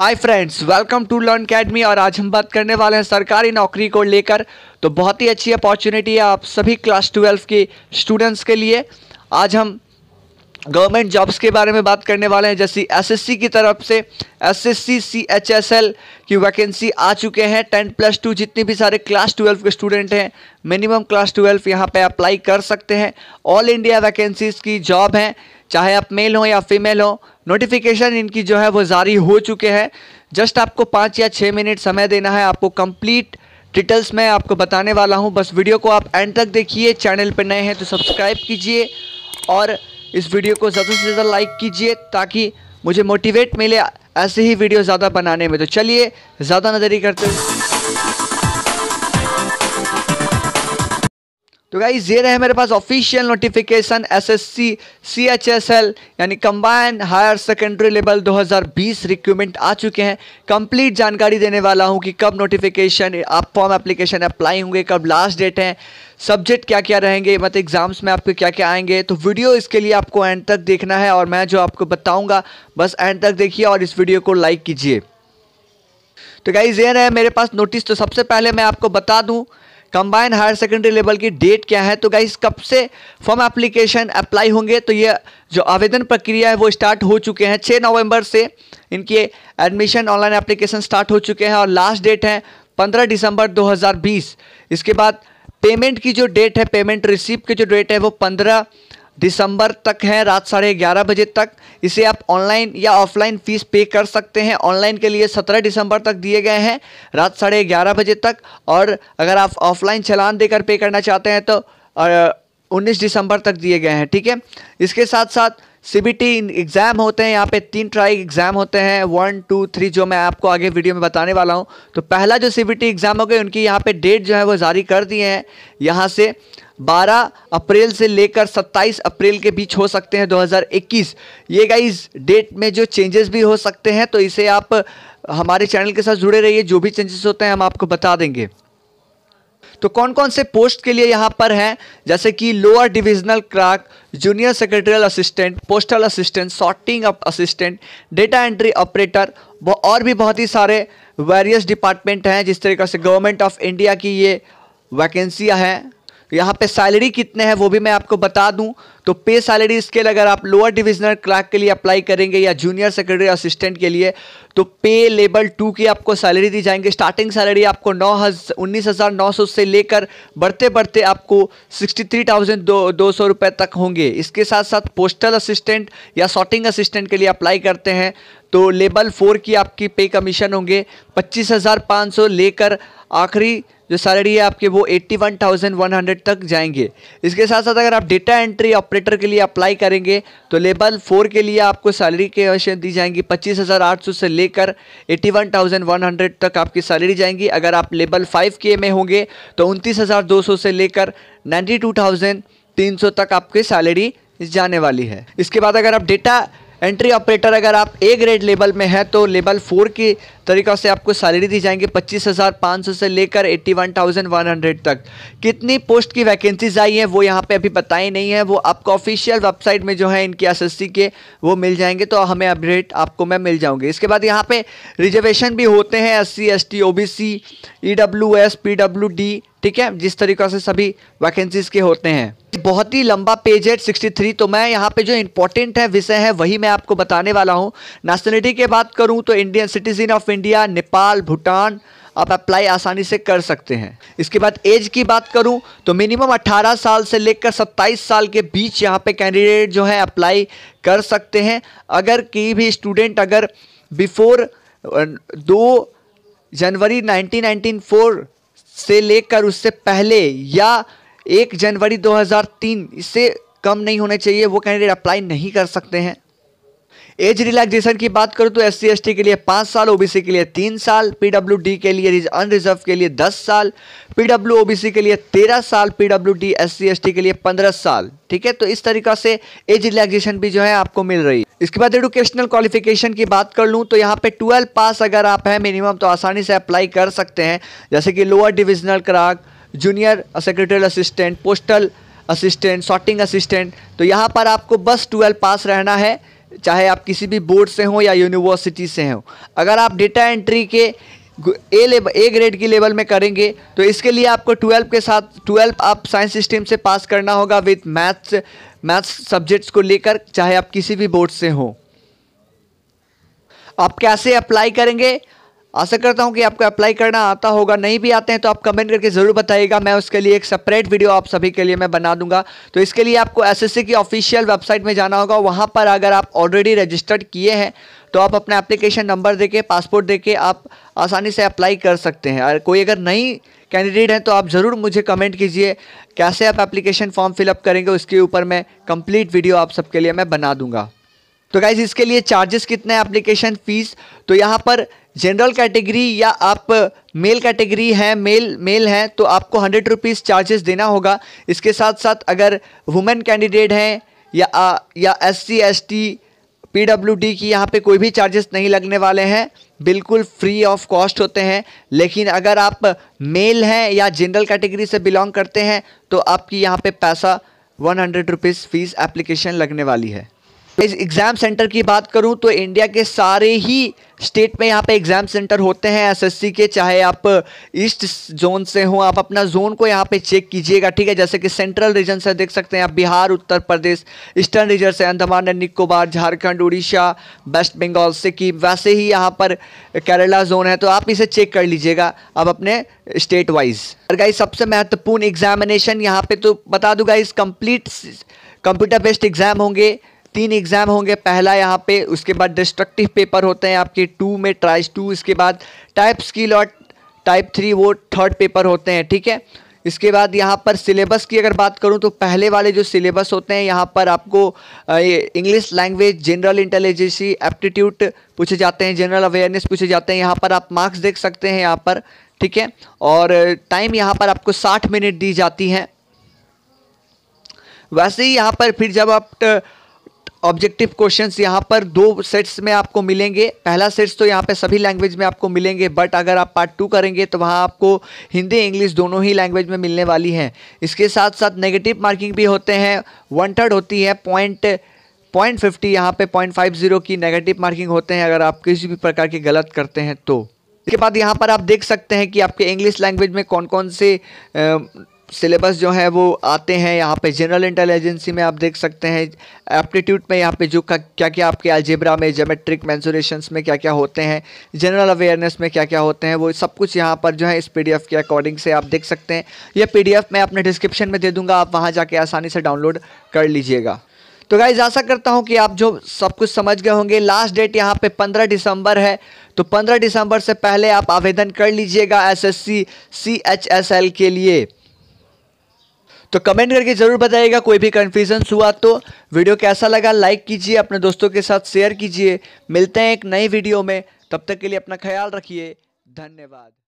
hi friends welcome to learn academy और आज हम बात करने वाले हैं सरकारी नौकरी को लेकर तो बहुत ही अच्छी अपॉर्चुनिटी है आप सभी क्लास ट्वेल्व के स्टूडेंट्स के लिए आज हम गवर्नमेंट जॉब्स के बारे में बात करने वाले हैं जैसे एसएससी की तरफ से एसएससी सीएचएसएल की वैकेंसी आ चुके हैं टेन प्लस टू जितने भी सारे क्लास ट्वेल्व के स्टूडेंट हैं मिनिमम क्लास ट्वेल्व यहाँ पे अप्लाई कर सकते हैं ऑल इंडिया वैकेंसीज़ की जॉब हैं चाहे आप मेल हो या फीमेल हो नोटिफिकेशन इनकी जो है वो जारी हो चुके हैं जस्ट आपको पाँच या छः मिनट समय देना है आपको कम्प्लीट डिटेल्स मैं आपको बताने वाला हूँ बस वीडियो को आप एंड तक देखिए चैनल पर नए हैं तो सब्सक्राइब कीजिए और इस वीडियो को ज़्यादा से ज़्यादा लाइक कीजिए ताकि मुझे मोटिवेट मिले ऐसे ही वीडियो ज़्यादा बनाने में तो चलिए ज़्यादा नजरी करते तो गाइज ये रहे मेरे पास ऑफिशियल नोटिफिकेशन एसएससी सीएचएसएल यानी combine higher secondary level 2020 recruitment आ चुके हैं कंप्लीट जानकारी देने वाला हूं कि कब नोटिफिकेशन आप फॉर्म एप्लीकेशन अप्लाई होंगे कब लास्ट डेट है सब्जेक्ट क्या क्या रहेंगे मतलब एग्जाम्स में आपके क्या क्या आएंगे तो वीडियो इसके लिए आपको एंड तक देखना है और मैं जो आपको बताऊँगा बस एंड तक देखिए और इस वीडियो को लाइक कीजिए तो गाइज ये रहे मेरे पास नोटिस तो सबसे पहले मैं आपको बता दूँ कंबाइन हायर सेकेंडरी लेवल की डेट क्या है तो गाइस कब से फॉर्म एप्लीकेशन अप्लाई होंगे तो ये जो आवेदन प्रक्रिया है वो स्टार्ट हो चुके हैं छः नवंबर से इनके एडमिशन ऑनलाइन एप्लीकेशन स्टार्ट हो चुके हैं और लास्ट डेट है पंद्रह दिसंबर 2020 इसके बाद पेमेंट की जो डेट है पेमेंट रिसीप की जो डेट है वो पंद्रह दिसंबर तक है रात साढ़े ग्यारह बजे तक इसे आप ऑनलाइन या ऑफलाइन फीस पे कर सकते हैं ऑनलाइन के लिए सत्रह दिसंबर तक दिए गए हैं रात साढ़े ग्यारह बजे तक और अगर आप ऑफलाइन चलान देकर पे करना चाहते हैं तो उन्नीस दिसंबर तक दिए गए हैं ठीक है इसके साथ साथ सीबीटी एग्ज़ाम होते हैं यहाँ पे तीन ट्राई एग्ज़ाम होते हैं वन टू थ्री जो मैं आपको आगे वीडियो में बताने वाला हूँ तो पहला जो सीबीटी एग्ज़ाम हो गए उनकी यहाँ पे डेट जो है वो जारी कर दिए हैं यहाँ से 12 अप्रैल से लेकर 27 अप्रैल के बीच हो सकते हैं 2021 ये गाइस डेट में जो चेंजेस भी हो सकते हैं तो इसे आप हमारे चैनल के साथ जुड़े रहिए जो भी चेंजेस होते हैं हम आपको बता देंगे तो कौन कौन से पोस्ट के लिए यहाँ पर हैं जैसे कि lower divisional clerk junior secretarial assistant postal assistant sorting assistant data entry operator और भी बहुत ही सारे वेरियस डिपार्टमेंट हैं जिस तरीके से गवर्नमेंट ऑफ इंडिया की ये वैकेंसियाँ हैं तो यहाँ पे सैलरी कितने हैं वो भी मैं आपको बता दूं तो पे सैलरी स्केल अगर आप लोअर डिविजनल क्लार्क के लिए अप्लाई करेंगे या जूनियर सेक्रेटरी असिस्टेंट के लिए तो पे लेवल टू की आपको सैलरी दी जाएंगे स्टार्टिंग सैलरी आपको नौ हजार उन्नीस हज़ार नौ सौ से लेकर बढ़ते बढ़ते आपको सिक्सटी थ्री थाउजेंड दो दो सौ रुपये तक होंगे इसके साथ साथ पोस्टल असिस्टेंट या शॉटिंग असिस्टेंट के लिए अप्लाई करते हैं तो लेवल फोर की आपकी पे कमीशन होंगे पच्चीस हज़ार पाँच सौ लेकर आखिरी जो सैलरी है आपके वो 81,100 तक जाएंगे इसके साथ साथ अगर आप डेटा एंट्री ऑपरेटर के लिए अप्लाई करेंगे तो लेवल फोर के लिए आपको सैलरी के अवश्य दी जाएंगी 25,800 से लेकर 81,100 तक आपकी सैलरी जाएंगी अगर आप लेवल फाइव के में होंगे तो उनतीस से लेकर नाइन्टी तक आपकी सैलरी जाने वाली है इसके बाद अगर आप डेटा एंट्री ऑपरेटर अगर आप ए ग्रेड लेवल में हैं तो लेवल फोर के तरीक़ा से आपको सैलरी दी जाएंगी पच्चीस हज़ार पाँच सौ से लेकर eighty one thousand one hundred तक कितनी पोस्ट की वैकेंसीज आई हैं वो यहाँ पे अभी बताई नहीं है वो आपको ऑफिशियल वेबसाइट में जो है इनकी एस के वो मिल जाएंगे तो हमें अपडेट आपको मैं मिल जाऊँगी इसके बाद यहाँ पर रिजर्वेशन भी होते हैं S C S T O B C E W S P W D ठीक है जिस तरीक़ा से सभी वैकेंसीज़ के होते हैं बहुत ही लंबा पेज है 63 तो मैं यहाँ पे जो इंपॉर्टेंट है विषय है वही मैं आपको बताने वाला हूँ नेशनलिटी की बात करूँ तो Indian citizen of India Nepal Bhutan आप अप्लाई आसानी से कर सकते हैं इसके बाद एज की बात करूं तो मिनिमम 18 साल से लेकर 27 साल के बीच यहां पे कैंडिडेट जो है अप्लाई कर सकते हैं अगर कि भी स्टूडेंट अगर बिफोर दो जनवरी 1994 से लेकर उससे पहले या एक जनवरी 2003 इससे कम नहीं होने चाहिए वो कैंडिडेट अप्लाई नहीं कर सकते हैं एज रिलैक्सेशन की बात करूँ तो एस सी के लिए पाँच साल ओबीसी के लिए तीन साल पीडब्ल्यूडी के लिए अनरिजर्व के लिए दस साल पीडब्ल्यू ओबीसी के लिए तेरह साल पीडब्ल्यूडी एससी के लिए पंद्रह साल ठीक है तो इस तरीका से एज रिलैक्सेशन भी जो है आपको मिल रही है इसके बाद एडुकेशनल क्वालिफिकेशन की बात कर लूँ तो यहाँ पे ट्वेल्व पास अगर आप हैं मिनिमम तो आसानी से अप्लाई कर सकते हैं जैसे कि lower divisional clerk junior secretary assistant postal assistant sorting assistant तो यहाँ पर आपको बस ट्वेल्व पास रहना है चाहे आप किसी भी बोर्ड से हों या यूनिवर्सिटी से हों अगर आप डेटा एंट्री के ए लेवल ए ग्रेड की लेवल में करेंगे तो इसके लिए आपको ट्वेल्व के साथ ट्वेल्व आप साइंस स्ट्रीम से पास करना होगा विथ मैथ्स मैथ्स सब्जेक्ट्स को लेकर चाहे आप किसी भी बोर्ड से हों आप कैसे अप्लाई करेंगे आशा करता हूँ कि आपको अप्लाई करना आता होगा नहीं भी आते हैं तो आप कमेंट करके ज़रूर बताइएगा मैं उसके लिए एक सेपरेट वीडियो आप सभी के लिए मैं बना दूंगा तो इसके लिए आपको एसएससी की ऑफिशियल वेबसाइट में जाना होगा वहाँ पर अगर आप ऑलरेडी रजिस्टर्ड किए हैं तो आप अपना एप्लीकेशन नंबर देके पासपोर्ट देके आप आसानी से अप्लाई कर सकते हैं और कोई अगर नई कैंडिडेट हैं तो आप ज़रूर मुझे कमेंट कीजिए कैसे आप एप्लीकेशन फॉर्म फिलअप करेंगे उसके ऊपर मैं कंप्लीट वीडियो आप सबके लिए मैं बना दूंगा तो गाइज़ इसके लिए चार्जेस कितना है एप्लीकेशन फ़ीस तो यहाँ पर जनरल कैटेगरी या आप मेल uh, कैटेगरी हैं मेल मेल हैं तो आपको हंड्रेड रुपीज़ चार्जेस देना होगा इसके साथ साथ अगर वुमेन कैंडिडेट हैं या आ, uh, या S C S T P W D की यहाँ पे कोई भी चार्जेस नहीं लगने वाले हैं बिल्कुल फ्री ऑफ कॉस्ट होते हैं लेकिन अगर आप मेल हैं या जनरल कैटेगरी से बिलोंग करते हैं तो आपकी यहाँ पे पैसा one hundred rupees fees application लगने वाली है तो एग्ज़ाम सेंटर की बात करूं तो इंडिया के सारे ही स्टेट में यहाँ पे एग्ज़ाम सेंटर होते हैं एसएससी के चाहे आप ईस्ट जोन से हो आप अपना जोन को यहाँ पे चेक कीजिएगा ठीक है जैसे कि सेंट्रल रीजन से देख सकते हैं आप बिहार उत्तर प्रदेश ईस्टर्न रीजन से अंडमान एंड निकोबार झारखंड उड़ीसा वेस्ट बंगाल सिक्किम वैसे ही यहाँ पर केरला जोन है तो आप इसे चेक कर लीजिएगा आप अपने स्टेट वाइज और गाइज सबसे महत्वपूर्ण एग्जामिनेशन यहाँ पे तो बता दूंगा इस कंप्लीट कंप्यूटर बेस्ड एग्ज़ाम होंगे तीन एग्ज़ाम होंगे पहला यहाँ पे उसके बाद डिस्ट्रक्टिव पेपर होते हैं आपके टू में ट्राइज टू इसके बाद टाइप स्किल और टाइप थ्री वो थर्ड पेपर होते हैं ठीक है इसके बाद यहाँ पर सिलेबस की अगर बात करूँ तो पहले वाले जो सिलेबस होते हैं यहाँ पर आपको English language general intelligence aptitude पूछे जाते हैं जनरल अवेयरनेस पूछे जाते हैं यहाँ पर आप मार्क्स देख सकते हैं यहाँ पर ठीक है और टाइम यहाँ पर आपको साठ मिनट दी जाती है वैसे ही यहाँ पर फिर जब आप ऑब्जेक्टिव क्वेश्चंस यहाँ पर दो सेट्स में आपको मिलेंगे पहला सेट्स तो यहाँ पे सभी लैंग्वेज में आपको मिलेंगे बट अगर आप पार्ट टू करेंगे तो वहाँ आपको हिंदी इंग्लिश दोनों ही लैंग्वेज में मिलने वाली हैं इसके साथ साथ नेगेटिव मार्किंग भी होते हैं वन थर्ड होती है पॉइंट पॉइंट फिफ्टी यहाँ पर पॉइंट फाइव जीरो की नेगेटिव मार्किंग होते हैं अगर आप किसी भी प्रकार की गलत करते हैं तो इसके बाद यहाँ पर आप देख सकते हैं कि आपके इंग्लिश लैंग्वेज में कौन कौन से सिलेबस जो है वो आते हैं यहाँ पे जनरल इंटेलिजेंसी में आप देख सकते हैं एप्टीट्यूड में यहाँ पे जो क्या क्या आपके अल्जेब्रा में जोमेट्रिक मैंसोरेशन में क्या क्या होते हैं जनरल अवेयरनेस में क्या क्या होते हैं वो सब कुछ यहाँ पर जो है इस पीडीएफ के अकॉर्डिंग से आप देख सकते हैं यह पीडीएफ मैं अपने डिस्क्रिप्शन में दे दूँगा आप वहाँ जाके आसानी से डाउनलोड कर लीजिएगा तो गाइज आशा करता हूँ कि आप जो सब कुछ समझ गए होंगे लास्ट डेट यहाँ पे 15 दिसंबर है तो 15 दिसंबर से पहले आप आवेदन कर लीजिएगा एसएससी सीएचएसएल के लिए तो कमेंट करके ज़रूर बताइएगा कोई भी कन्फ्यूजन हुआ तो वीडियो कैसा लगा लाइक कीजिए अपने दोस्तों के साथ शेयर कीजिए मिलते हैं एक नई वीडियो में तब तक के लिए अपना ख्याल रखिए धन्यवाद